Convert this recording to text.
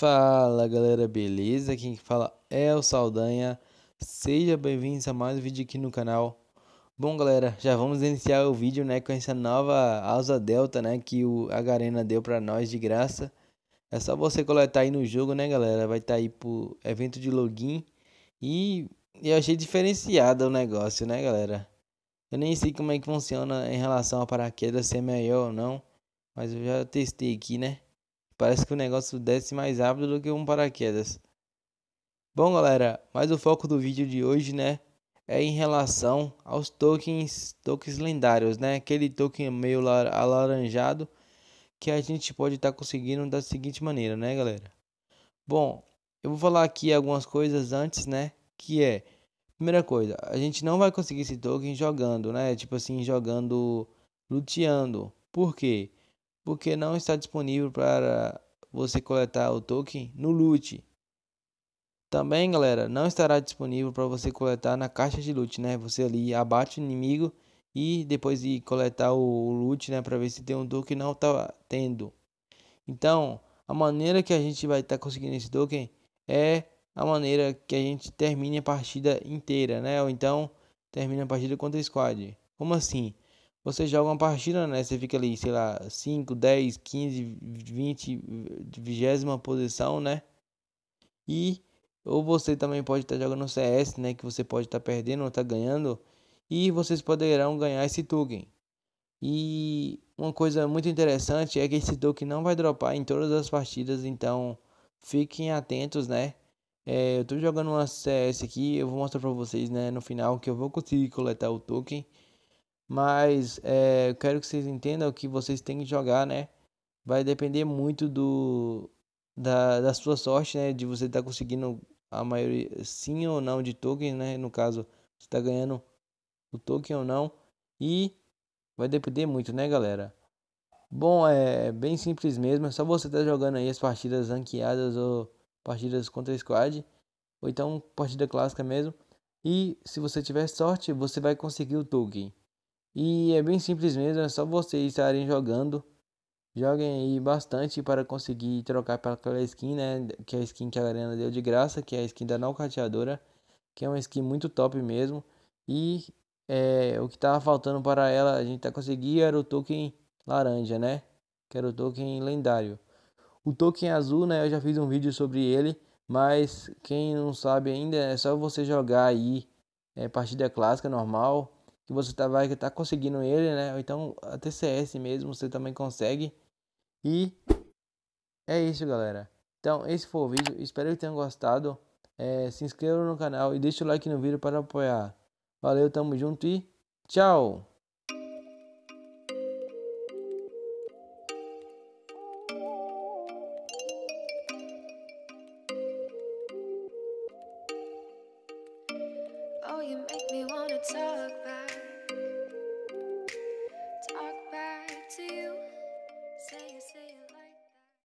Fala galera, beleza? Quem fala é o Saldanha. Seja bem vindo a mais um vídeo aqui no canal. Bom galera, já vamos iniciar o vídeo né, com essa nova asa delta né, que o Garena deu para nós de graça. É só você coletar aí no jogo né galera, vai estar tá aí pro evento de login. E eu achei diferenciado o negócio né galera. Eu nem sei como é que funciona em relação a paraquedas, se é melhor ou não. Mas eu já testei aqui né. Parece que o negócio desce mais rápido do que um paraquedas. Bom, galera, mas o foco do vídeo de hoje, né, é em relação aos tokens, tokens lendários, né? Aquele token meio alaranjado que a gente pode estar tá conseguindo da seguinte maneira, né, galera? Bom, eu vou falar aqui algumas coisas antes, né, que é primeira coisa, a gente não vai conseguir esse token jogando, né? Tipo assim, jogando luteando. Por quê? porque não está disponível para você coletar o token no loot. Também, galera, não estará disponível para você coletar na caixa de loot, né? Você ali abate o inimigo e depois de coletar o loot, né, para ver se tem um token não tá tendo. Então, a maneira que a gente vai estar tá conseguindo esse token é a maneira que a gente termine a partida inteira, né? Ou então termina a partida contra o squad. Como assim? Você joga uma partida, né? Você fica ali, sei lá, 5, 10, 15, 20, vigésima posição, né? E ou você também pode estar tá jogando CS, né? Que você pode estar tá perdendo ou estar tá ganhando. E vocês poderão ganhar esse token. E uma coisa muito interessante é que esse token não vai dropar em todas as partidas, então fiquem atentos, né? É, eu estou jogando uma CS aqui, eu vou mostrar para vocês, né, no final que eu vou conseguir coletar o token. Mas é, eu quero que vocês entendam que vocês têm que jogar, né? Vai depender muito do, da, da sua sorte, né? De você estar tá conseguindo a maioria, sim ou não, de token, né? No caso, você está ganhando o token ou não. E vai depender muito, né, galera? Bom, é bem simples mesmo. É só você estar tá jogando aí as partidas ranqueadas ou partidas contra squad. Ou então partida clássica mesmo. E se você tiver sorte, você vai conseguir o token. E é bem simples mesmo, é só vocês estarem jogando. Joguem aí bastante para conseguir trocar para aquela skin, né? Que é a skin que a Arena deu de graça, que é a skin da Nalcateadora, que é uma skin muito top mesmo. E é, o que estava faltando para ela, a gente tá conseguindo, era o token laranja, né? Que era o token lendário. O token azul, né? Eu já fiz um vídeo sobre ele, mas quem não sabe ainda, é só você jogar aí é, partida clássica normal que você tá, vai estar tá conseguindo ele, né? Ou então a TCS mesmo você também consegue. E é isso, galera. Então, esse foi o vídeo. Espero que tenham gostado. É, se inscreva no canal e deixe o like no vídeo para apoiar. Valeu, tamo junto e tchau!